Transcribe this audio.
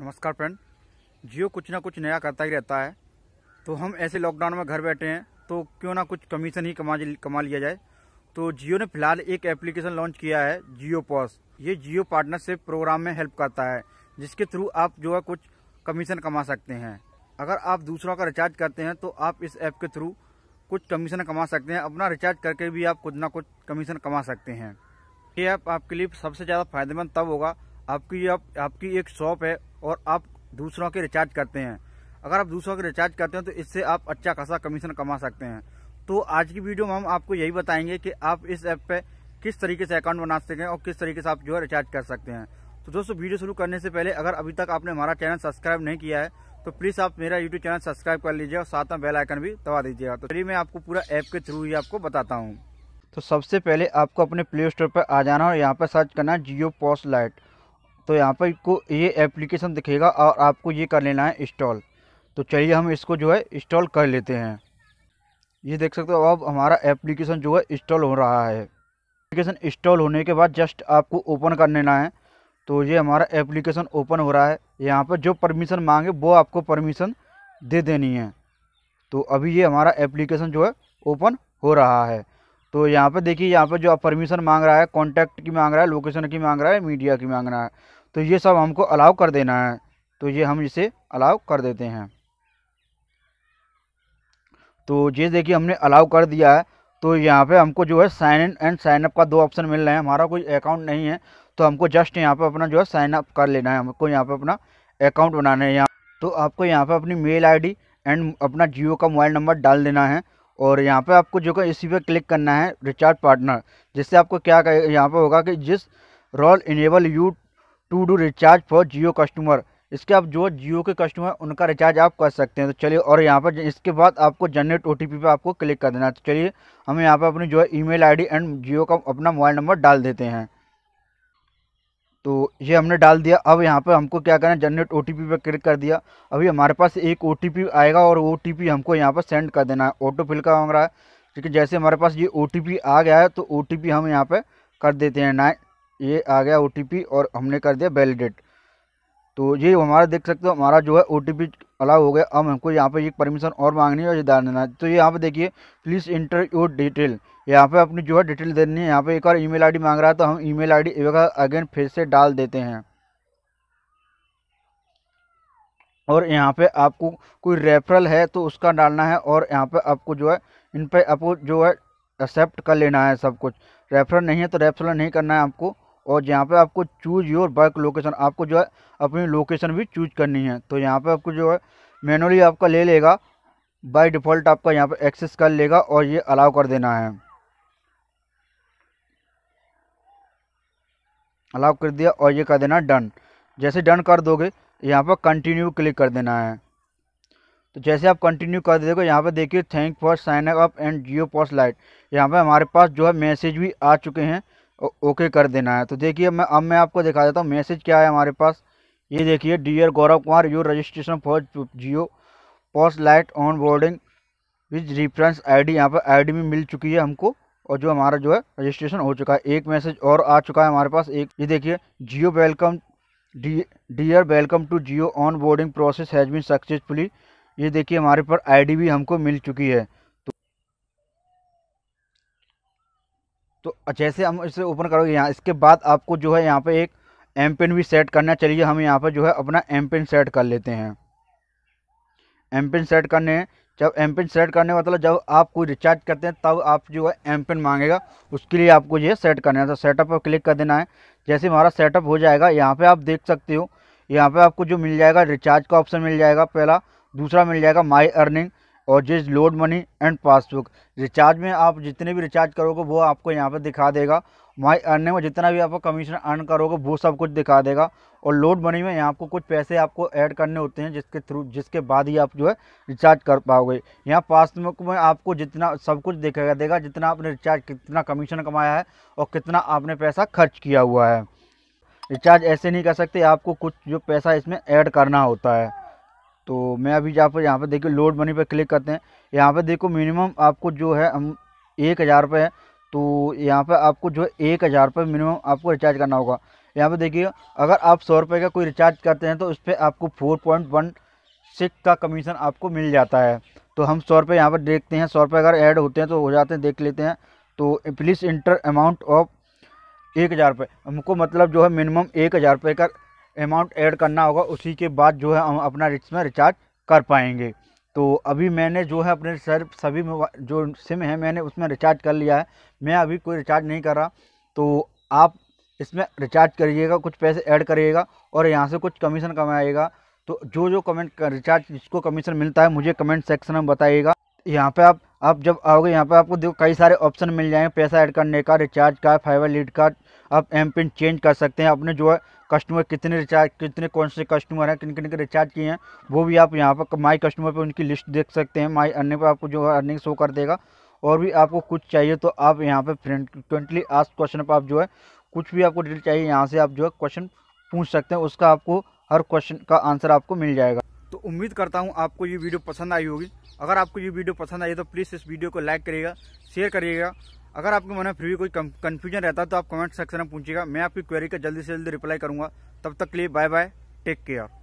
नमस्कार फ्रेंड जियो कुछ ना कुछ नया करता ही रहता है तो हम ऐसे लॉकडाउन में घर बैठे हैं तो क्यों ना कुछ कमीशन ही कमा कमा लिया जाए तो जियो ने फिलहाल एक एप्लीकेशन लॉन्च किया है जियो पॉस ये जियो पार्टनरशिप प्रोग्राम में हेल्प करता है जिसके थ्रू आप जो है कुछ कमीशन कमा सकते हैं अगर आप दूसरों का रिचार्ज करते हैं तो आप इस ऐप के थ्रू कुछ कमीशन कमा सकते हैं अपना रिचार्ज करके भी आप कुछ ना कुछ कमीशन कमा सकते हैं ये ऐप आपके लिए सबसे ज़्यादा फायदेमंद तब होगा आपकी आप, आपकी एक शॉप है और आप दूसरों के रिचार्ज करते हैं अगर आप दूसरों के रिचार्ज करते हैं तो इससे आप अच्छा खासा कमीशन कमा सकते हैं तो आज की वीडियो में हम आपको यही बताएंगे कि आप इस ऐप पे किस तरीके से अकाउंट बना सकते हैं और किस तरीके से आप जो है रिचार्ज कर सकते हैं तो दोस्तों वीडियो शुरू करने से पहले अगर अभी तक आपने हमारा चैनल सब्सक्राइब नहीं किया है तो प्लीज़ आप मेरा यूट्यूब चैनल सब्सक्राइब कर लीजिए और साथ में बेल आइकन भी दबा दीजिएगा तो चलिए मैं आपको पूरा ऐप के थ्रू ही आपको बताता हूँ तो सबसे पहले आपको अपने प्ले स्टोर पर आ जाना और यहाँ पर सर्च करना जियो पोस्ट लाइट तो यहाँ पर को ये एप्लीकेशन दिखेगा और आपको ये कर लेना है इंस्टॉल तो चलिए हम इसको जो है इंस्टॉल कर लेते हैं ये देख सकते हो अब हमारा एप्लीकेशन जो है इंस्टॉल हो रहा है एप्लीकेशन इंस्टॉल होने के बाद जस्ट आपको ओपन कर लेना है तो ये हमारा एप्लीकेशन ओपन हो रहा है यहाँ पर जो परमिशन मांगे वो आपको परमिशन दे देनी है तो अभी ये हमारा एप्लीकेशन जो है ओपन हो रहा है तो यहाँ पर देखिए यहाँ पर जो आप परमिशन मांग रहा है कॉन्टैक्ट की मांग रहा है लोकेशन की मांग रहा है मीडिया की मांग रहा है तो ये सब हमको अलाउ कर देना है तो ये हम इसे अलाउ कर देते हैं तो ये देखिए हमने अलाउ कर दिया है तो यहाँ पे हमको जो है sign in and sign up का दो ऑप्शन मिल रहे हैं हमारा कोई अकाउंट नहीं है तो हमको जस्ट यहाँ पे अपना जो है साइन अप कर लेना है हमको यहाँ पे अपना अकाउंट बनाना है यहाँ तो आपको यहाँ पे अपनी मेल आईडी एंड अपना जियो का मोबाइल नंबर डाल देना है और यहाँ पे आपको जो है इसी पर क्लिक करना है रिचार्ज पार्टनर जिससे आपको क्या यहाँ पर होगा कि जिस role enable you to do recharge for Jio customer इसके आप जो जियो के कस्टमर हैं उनका रिचार्ज आप कर सकते हैं तो चलिए और यहाँ पर इसके बाद आपको जनरेट ओ टी पे आपको क्लिक कर देना है तो चलिए हम यहाँ पर अपनी जो है ई आईडी एंड जियो का अपना मोबाइल नंबर डाल देते हैं तो ये हमने डाल दिया अब यहाँ पर हमको क्या करना है जनरेट ओ टी पर क्लिक कर दिया अभी हमारे पास एक ओ आएगा और ओ हमको यहाँ पर सेंड कर देना है ऑटो फिल का मांग रहा है ठीक है जैसे हमारे पास ये ओ आ गया है तो ओ हम यहाँ पर कर देते हैं नाइन ये आ गया ओ और हमने कर दिया वैलिडेट तो ये हमारा देख सकते हो हमारा जो है ओ टी पी अलाउ हो गया अब हमको यहाँ पे एक परमिशन और मांगनी है और ये डाल देना तो यहाँ पे देखिए प्लीज़ इंटर योर डिटेल यहाँ पे अपनी जो है डिटेल देनी है यहाँ पे एक और ईमेल आईडी मांग रहा है तो हम email ID I D again फिर से डाल देते हैं और यहाँ पे आपको कोई रेफरल है तो उसका डालना है और यहाँ पर आपको जो है इन पर आपको जो है एक्सेप्ट कर लेना है सब कुछ रेफरल नहीं है तो रेफरल नहीं करना है आपको और यहाँ पे आपको चूज योर वर्क लोकेशन आपको जो है अपनी लोकेशन भी चूज करनी है तो यहाँ पे आपको जो है मैनुअली आपका ले लेगा बाय डिफ़ॉल्ट आपका यहाँ पे एक्सेस कर लेगा और ये अलाउ कर देना है अलाउ कर दिया और ये कर देना डन जैसे डन कर दोगे यहाँ पर कंटिन्यू क्लिक कर देना है तो जैसे आप कंटिन्यू कर देगा यहाँ पर देखिए thank for sign up and Jio POS lite यहाँ पर हमारे पास जो है मैसेज भी आ चुके हैं ओके कर देना है तो देखिए मैं अब मैं आपको दिखा देता हूँ मैसेज क्या है हमारे पास ये देखिए dear Gaurav Kumar your registration for Jio post lite onboarding which reference ID यहाँ पर आईडी भी मिल चुकी है हमको और जो हमारा जो है रजिस्ट्रेशन हो चुका है एक मैसेज और आ चुका है हमारे पास एक ये देखिए Jio welcome dear welcome to Jio onboarding process has been successfully ये देखिए हमारे पर डी भी हमको मिल चुकी है तो जैसे हम इसे ओपन करोगे यहाँ इसके बाद आपको जो है यहाँ पे एक एम पिन भी सेट करना चलिए हम यहाँ पर जो है अपना एम पिन सेट कर लेते हैं एम पिन सेट करने जब एम पिन सेट करने मतलब जब आप कोई रिचार्ज करते हैं तब आप जो है एम पिन मांगेगा उसके लिए आपको ये सेट करना है तो सेटअप पर क्लिक कर देना है जैसे हमारा सेटअप हो जाएगा यहाँ पे आप देख सकते हो यहाँ पे आपको जो मिल जाएगा रिचार्ज का ऑप्शन मिल जाएगा पहला दूसरा मिल जाएगा माई अर्निंग और जिस load money and passbook recharge में आप जितने भी रिचार्ज करोगे वो आपको यहाँ पर दिखा देगा माई अर्निंग में जितना भी आपको कमीशन अर्न करोगे वो सब कुछ दिखा देगा और लोड मनी में यहाँ आपको कुछ पैसे आपको ऐड करने होते हैं जिसके थ्रू जिसके बाद ही आप जो है रिचार्ज कर पाओगे यहाँ पासबुक में आपको जितना सब कुछ दिखाया देगा जितना आपने रिचार्ज कितना कमीशन कमाया है और कितना आपने पैसा खर्च किया हुआ है रिचार्ज ऐसे नहीं कर सकते आपको कुछ जो पैसा इसमें ऐड करना होता है तो मैं अभी जहाँ पर यहाँ पर देखिए लोड मनी पर क्लिक करते हैं यहाँ पर देखो मिनिमम आपको जो है हम एक हज़ार रुपये है तो यहाँ पर आपको जो है एक हज़ार रुपये मिनिमम आपको रिचार्ज करना होगा यहाँ पर देखिए अगर आप सौ रुपये का कोई रिचार्ज करते हैं तो उस पर आपको फोर पॉइंट वन सिक्स का कमीशन आपको मिल जाता है तो हम सौ रुपये यहाँ पर देखते हैं सौ रुपये अगर ऐड होते हैं तो हो जाते हैं देख लेते हैं तो प्लीज़ इंटर अमाउंट ऑफ एक हज़ार रुपये हमको मतलब जो है मिनिमम एक हज़ार रुपये का अमाउंट ऐड करना होगा उसी के बाद जो है हम अपना इसमें रिचार्ज कर पाएंगे तो अभी मैंने जो है अपने सर सभी जो सिम है मैंने उसमें रिचार्ज कर लिया है मैं अभी कोई रिचार्ज नहीं कर रहा तो आप इसमें रिचार्ज करिएगा कुछ पैसे ऐड करिएगा और यहाँ से कुछ कमीशन कमाएगा तो जो जो कमेंट कर, रिचार्ज जिसको कमीशन मिलता है मुझे कमेंट सेक्शन में बताइएगा यहाँ पर आप आप जब आओगे यहाँ पर आपको देखो कई सारे ऑप्शन मिल जाएंगे पैसा ऐड करने का रिचार्ज का फाइवर लीड का आप एम पिन चेंज कर सकते हैं अपने जो है कस्टमर कितने रिचार्ज कितने कौन से कस्टमर हैं किन किन के रिचार्ज किए हैं वो भी आप यहाँ पर माई कस्टमर पर उनकी लिस्ट देख सकते हैं माई अर्निंग पर आपको जो है अर्निंग शो कर देगा और भी आपको कुछ चाहिए तो आप यहाँ पर फ्रिक्वेंटली आज क्वेश्चन पर आप जो है कुछ भी आपको डिटेल चाहिए यहाँ से आप जो है क्वेश्चन पूछ सकते हैं उसका आपको हर क्वेश्चन का आंसर आपको मिल जाएगा तो उम्मीद करता हूँ आपको ये वीडियो पसंद आई होगी अगर आपको ये वीडियो पसंद आई तो प्लीज़ इस वीडियो को लाइक करिएगा शेयर करिएगा अगर आपके मन में फिर भी कोई कन्फ्यूजन रहता है तो आप कमेंट सेक्शन में पूछिएगा मैं आपकी क्वेरी का जल्दी से जल्दी रिप्लाई करूंगा तब तक के लिए बाय बाय टेक केयर